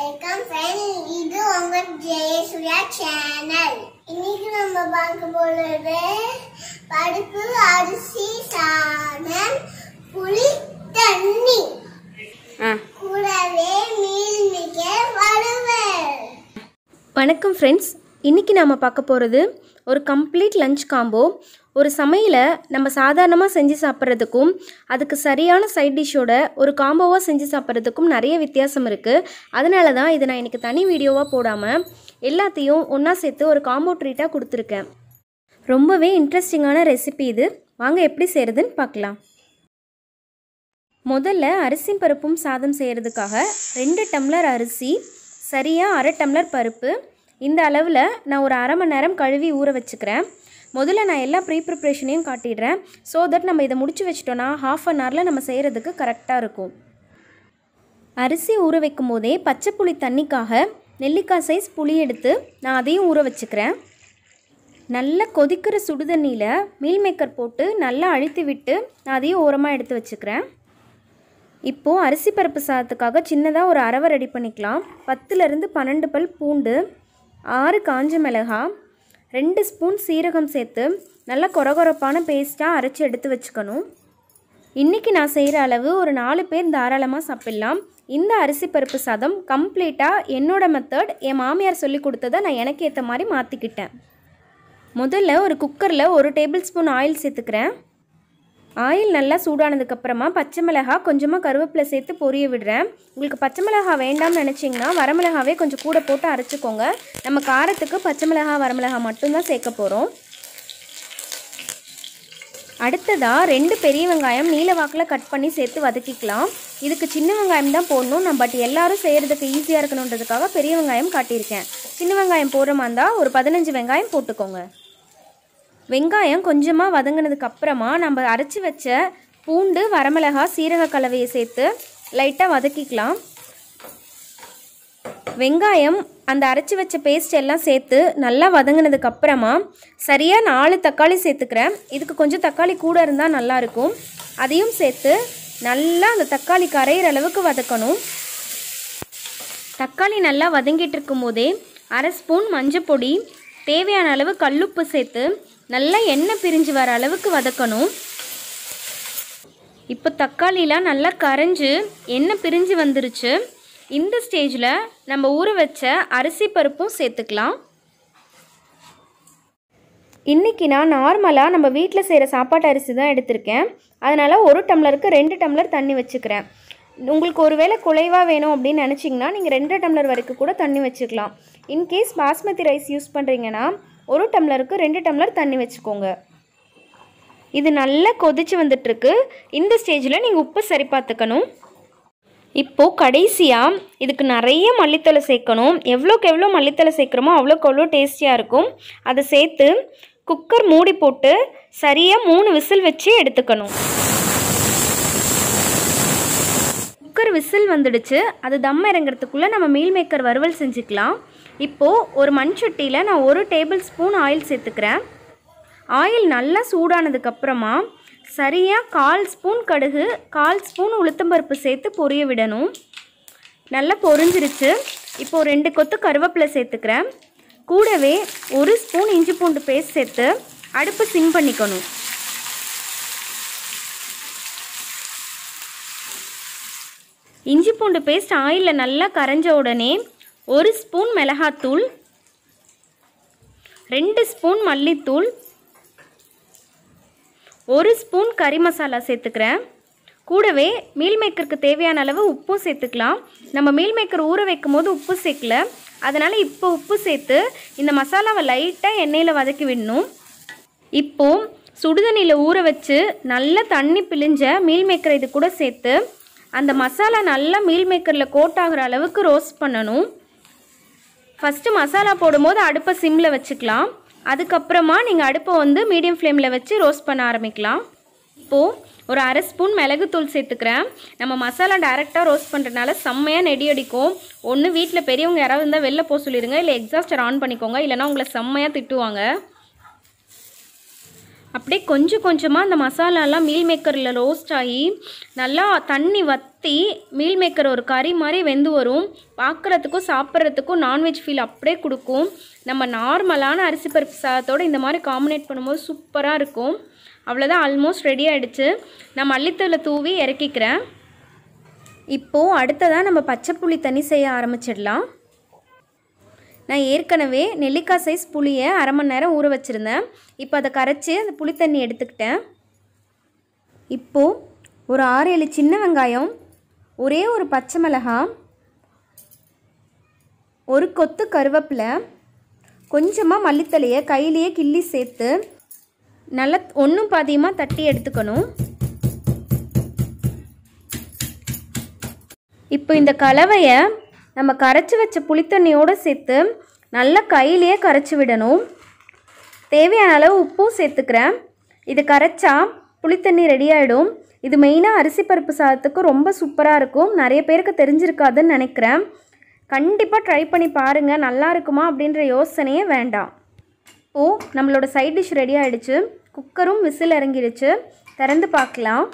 welcome friend இது உங்க Jayasuriya channel இன்னைக்கு நம்ம பார்க்க போறது பருப்பு அரிசி சாதம் புளி தண்ணி கூடவே மீல்மிக்க வறுவல் வணக்கம் ஃப்ரெண்ட்ஸ் இன்னைக்கு நாம பார்க்க போகிறது ஒரு கம்ப்ளீட் லஞ்ச் காம்போ ஒரு சமையலை நம்ம சாதாரணமாக செஞ்சு சாப்பிட்றதுக்கும் அதுக்கு சரியான சைட் டிஷ்ஷோட ஒரு காம்போவாக செஞ்சு சாப்பிட்றதுக்கும் நிறைய வித்தியாசம் இருக்குது அதனால தான் இதை நான் இன்றைக்கி தனி வீடியோவாக போடாமல் எல்லாத்தையும் ஒன்றா சேர்த்து ஒரு காம்போ ட்ரீட்டாக கொடுத்துருக்கேன் ரொம்பவே இன்ட்ரெஸ்டிங்கான ரெசிபி இது வாங்க எப்படி செய்கிறதுன்னு பார்க்கலாம் முதல்ல அரிசி பருப்பும் சாதம் செய்கிறதுக்காக ரெண்டு டம்ளர் அரிசி சரியாக அரை டம்ளர் பருப்பு இந்த அளவில் நான் ஒரு அரை மணி நேரம் கழுவி ஊற வச்சுக்கிறேன் முதல்ல நான் எல்லா ப்ரீ ப்ரிப்ரேஷனையும் காட்டிடுறேன் ஸோ தட் நம்ம இதை முடிச்சு வச்சிட்டோன்னா ஹாஃப் அன் ஹவரில் நம்ம செய்கிறதுக்கு கரெக்டாக இருக்கும் அரிசி ஊற வைக்கும் போதே பச்சை புளி தண்ணிக்காக நெல்லிக்காய் சைஸ் புளி எடுத்து நான் அதையும் ஊற வச்சுக்கிறேன் நல்லா கொதிக்கிற சுடுதண்ணியில் மீல் மேக்கர் போட்டு நல்லா அழுத்தி விட்டு நான் அதையும் ஓரமாக எடுத்து வச்சுக்கிறேன் இப்போது அரிசி பருப்பு சாதத்துக்காக சின்னதாக ஒரு அரவை ரெடி பண்ணிக்கலாம் பத்துலேருந்து பன்னெண்டு பல் பூண்டு ஆறு காஞ்ச மிளகாய் ரெண்டு ஸ்பூன் சீரகம் சேர்த்து நல்லா கொரகொரப்பான பேஸ்ட்டாக அரைச்சி எடுத்து வச்சுக்கணும் இன்றைக்கி நான் செய்கிற அளவு ஒரு நாலு பேர் தாராளமாக சாப்பிட்லாம் இந்த அரிசி பருப்பு சாதம் கம்ப்ளீட்டாக என்னோடய மெத்தட் என் மாமியார் சொல்லி கொடுத்ததை நான் எனக்கு ஏற்ற மாதிரி மாற்றிக்கிட்டேன் முதல்ல ஒரு குக்கரில் ஒரு டேபிள் ஸ்பூன் ஆயில் சேர்த்துக்கிறேன் ஆயில் நல்லா சூடானதுக்கப்புறமா பச்சை மிளகா கொஞ்சமாக கருவேப்பிலை சேர்த்து பொரிய விடுறேன் உங்களுக்கு பச்சை மிளகா வேண்டாம்னு நினச்சிங்கன்னா வரமிளகாவே கொஞ்சம் கூட போட்டு அரைச்சிக்கோங்க நம்ம காரத்துக்கு பச்சை மிளகா வரமிளகா மட்டும்தான் சேர்க்க போகிறோம் அடுத்ததாக ரெண்டு பெரிய வெங்காயம் நீல வாக்கில் கட் பண்ணி சேர்த்து வதக்கிக்கலாம் இதுக்கு சின்ன வெங்காயம் தான் போடணும் நான் பட் எல்லாரும் செய்கிறதுக்கு ஈஸியாக இருக்கணுன்றதுக்காக பெரிய வெங்காயம் காட்டியிருக்கேன் சின்ன வெங்காயம் போடுற மாதிரி இருந்தால் ஒரு பதினஞ்சு வெங்காயம் போட்டுக்கோங்க வெங்காயம் கொஞ்சமாக வதங்கினதுக்கப்புறமா நம்ம அரைச்சி வச்ச பூண்டு வரமிளகா சீரக கலவையை சேர்த்து லைட்டாக வதக்கிக்கலாம் வெங்காயம் அந்த அரைச்சி வச்ச பேஸ்ட் எல்லாம் சேர்த்து நல்லா வதங்கினதுக்கப்புறமா சரியாக நாலு தக்காளி சேர்த்துக்கிறேன் இதுக்கு கொஞ்சம் தக்காளி கூட இருந்தால் நல்லாயிருக்கும் அதையும் சேர்த்து நல்லா அந்த தக்காளி கரையிற அளவுக்கு வதக்கணும் தக்காளி நல்லா வதங்கிட்டு இருக்கும் போதே அரை ஸ்பூன் மஞ்சள் பொடி தேவையான அளவு கல்லுப்பு சேர்த்து நல்லா எண்ணெய் பிரிஞ்சு வர அளவுக்கு வதக்கணும் இப்போ தக்காளிலாம் நல்லா கரைஞ்சி எண்ணெய் பிரிஞ்சு வந்துருச்சு இந்த ஸ்டேஜில் நம்ம ஊற வச்ச அரிசி பருப்பும் சேர்த்துக்கலாம் இன்றைக்கி நான் நார்மலாக நம்ம வீட்டில் செய்கிற சாப்பாட்டு அரிசி தான் எடுத்திருக்கேன் அதனால் ஒரு டம்ளருக்கு ரெண்டு டம்ளர் தண்ணி வச்சுக்கிறேன் உங்களுக்கு ஒரு வேளை குலைவாக வேணும் அப்படின்னு நினச்சிங்கன்னா நீங்கள் ரெண்டு டம்ளர் வரைக்கும் கூட தண்ணி வச்சுக்கலாம் இன்கேஸ் பாஸ்மதி ரைஸ் யூஸ் பண்ணுறீங்கன்னா ஒரு டம்ளருக்கு ரெண்டு டம்ளர் தண்ணி வச்சுக்கோங்க இது நல்லா கொதிச்சு வந்துட்டுருக்கு இந்த ஸ்டேஜில் நீங்கள் உப்பு சரி பார்த்துக்கணும் இப்போது கடைசியாக இதுக்கு நிறைய மல்லித்தலை சேர்க்கணும் எவ்வளோக்கு எவ்வளோ மல்லித்தலை சேர்க்குறோமோ அவ்வளோக்கு அவ்வளோ டேஸ்டியாக இருக்கும் அதை சேர்த்து குக்கர் மூடி போட்டு சரியாக மூணு விசில் வச்சு எடுத்துக்கணும் குக்கர் விசில் வந்துடுச்சு அது தம் இறங்குறதுக்குள்ளே நம்ம மீல் மேக்கர் வறுவல் செஞ்சுக்கலாம் இப்போது ஒரு மண் சட்டியில் நான் ஒரு டேபிள் ஸ்பூன் ஆயில் சேர்த்துக்கிறேன் ஆயில் நல்லா சூடானதுக்கப்புறமா சரியாக கால் ஸ்பூன் கடுகு கால் ஸ்பூன் உளுத்தம்பருப்பு சேர்த்து பொரிய விடணும் நல்லா பொரிஞ்சிருச்சு இப்போது ரெண்டு கொத்து கருவேப்பிலை சேர்த்துக்கிறேன் கூடவே ஒரு ஸ்பூன் இஞ்சி பூண்டு பேஸ்ட் சேர்த்து அடுப்பு சிம் பண்ணிக்கணும் இஞ்சி பூண்டு பேஸ்ட் ஆயிலில் நல்லா கரைஞ்ச உடனே ஒரு ஸ்பூன் மிளகாத்தூள் ரெண்டு ஸ்பூன் மல்லித்தூள் ஒரு ஸ்பூன் கறி மசாலா சேர்த்துக்கிறேன் கூடவே மீல் மேக்கருக்கு தேவையான அளவு உப்பும் சேர்த்துக்கலாம் நம்ம மீல் மேக்கர் ஊற வைக்கும் போது உப்பு சேர்க்கல அதனால் இப்போ உப்பு சேர்த்து இந்த மசாலாவை லைட்டாக எண்ணெயில் வதக்கி விடணும் இப்போது சுடுதண்ணியில் ஊற வச்சு நல்லா தண்ணி பிழிஞ்ச மீல் மேக்கரை இது கூட சேர்த்து அந்த மசாலா நல்லா மீல் மேக்கரில் கோட் ஆகிற அளவுக்கு ரோஸ்ட் பண்ணணும் ஃபஸ்ட்டு மசாலா போடும்போது அடுப்பை சிம்மில் வச்சுக்கலாம் அதுக்கப்புறமா நீங்கள் அடுப்பை வந்து மீடியம் ஃப்ளேமில் வச்சு ரோஸ்ட் பண்ண ஆரம்பிக்கலாம் இப்போது ஒரு அரை ஸ்பூன் மிளகுத்தூள் சேர்த்துக்கிறேன் நம்ம மசாலா டைரெக்டாக ரோஸ்ட் பண்ணுறதுனால செம்மையாக நெடி அடிக்கும் ஒன்று வீட்டில் பெரியவங்க யாராவது இருந்தால் வெளில போக சொல்லிடுங்க இல்லை எக்ஸாஸ்டர் ஆன் பண்ணிக்கோங்க இல்லைனா உங்களை செம்மையாக திட்டுவாங்க அப்படியே கொஞ்சம் கொஞ்சமாக அந்த மசாலாலாம் மீல் மேக்கரில் ரோஸ்ட் ஆகி நல்லா தண்ணி வற்றி மீல் மேக்கர் ஒரு கறி மாதிரி வெந்து வரும் பார்க்குறதுக்கும் சாப்பிட்றதுக்கும் நான்வெஜ் ஃபீல் அப்படியே கொடுக்கும் நம்ம நார்மலான அரிசி பருப்பு சாதத்தோடு இந்த மாதிரி காம்பினேட் பண்ணும்போது சூப்பராக இருக்கும் அவ்வளோதான் ஆல்மோஸ்ட் ரெடி ஆகிடுச்சு நான் மல்லித்தூளை தூவி இறக்கிக்கிறேன் இப்போது அடுத்ததாக நம்ம பச்சை புளி தண்ணி செய்ய ஆரம்பிச்சிடலாம் நான் ஏற்கனவே நெல்லிக்காய் சைஸ் புளியை அரை மணி நேரம் ஊற வச்சுருந்தேன் இப்போ அதை கரைச்சி அந்த புளி தண்ணி எடுத்துக்கிட்டேன் இப்போது ஒரு ஆறு ஏழு சின்ன வெங்காயம் ஒரே ஒரு பச்சை மிளகாய் ஒரு கொத்து கருவேப்பில் கொஞ்சமாக மல்லித்தலையை கையிலேயே கிள்ளி சேர்த்து நல்லா ஒன்றும் பாதியமாக தட்டி எடுத்துக்கணும் இப்போ இந்த கலவையை நம்ம கரைச்சி வச்ச புளித்தண்ணியோடு சேர்த்து நல்லா கையிலேயே கரைச்சி விடணும் தேவையான அளவு உப்பும் சேர்த்துக்கிறேன் இது கரைச்சா புளித்தண்ணி ரெடி ஆகிடும் இது மெயினாக அரிசி பருப்பு சாதத்துக்கு ரொம்ப சூப்பராக இருக்கும் நிறைய பேருக்கு தெரிஞ்சிருக்காதுன்னு நினைக்கிறேன் கண்டிப்பாக ட்ரை பண்ணி பாருங்கள் நல்லா இருக்குமா அப்படின்ற யோசனையே வேண்டாம் இப்போது நம்மளோட சைட் டிஷ் ரெடி ஆகிடுச்சு குக்கரும் விசில் இறங்கிடுச்சு திறந்து பார்க்கலாம்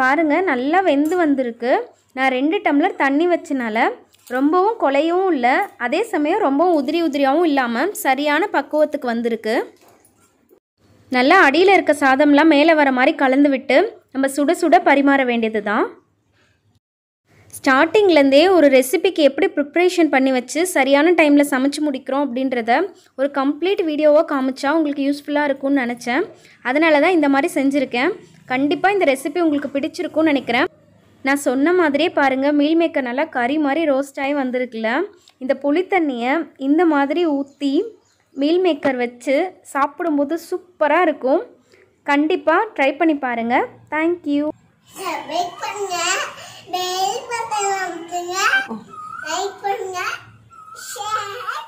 பாருங்கள் நல்லா வெந்து வந்திருக்கு நான் ரெண்டு டம்ளர் தண்ணி வச்சனால ரொம்பவும் கொலையவும் இல்லை அதே சமயம் ரொம்பவும் உதிரி உதிரியாகவும் இல்லாமல் சரியான பக்குவத்துக்கு வந்திருக்கு நல்லா அடியில் இருக்க சாதம்லாம் மேலே வர மாதிரி கலந்து விட்டு நம்ம சுட சுட பரிமாற வேண்டியது தான் ஸ்டார்டிங்லேருந்தே ஒரு ரெசிபிக்கு எப்படி ப்ரிப்ரேஷன் பண்ணி வச்சு சரியான டைமில் சமைச்சு முடிக்கிறோம் அப்படின்றத ஒரு கம்ப்ளீட் வீடியோவாக காமிச்சா உங்களுக்கு யூஸ்ஃபுல்லாக இருக்கும்னு நினச்சேன் அதனால தான் இந்த மாதிரி செஞ்சுருக்கேன் கண்டிப்பாக இந்த ரெசிபி உங்களுக்கு பிடிச்சிருக்கும்னு நினைக்கிறேன் நான் சொன்ன மாதிரியே பாருங்கள் மீல் மேக்கர் நல்லா கறி மாதிரி ரோஸ்ட் ஆகி வந்திருக்குல்ல இந்த புளித்தண்ணியை இந்த மாதிரி ஊற்றி மீல் மேக்கர் வச்சு சாப்பிடும்போது சூப்பராக இருக்கும் கண்டிப்பாக ட்ரை பண்ணி பாருங்கள் தேங்க்யூ பண்ணுங்க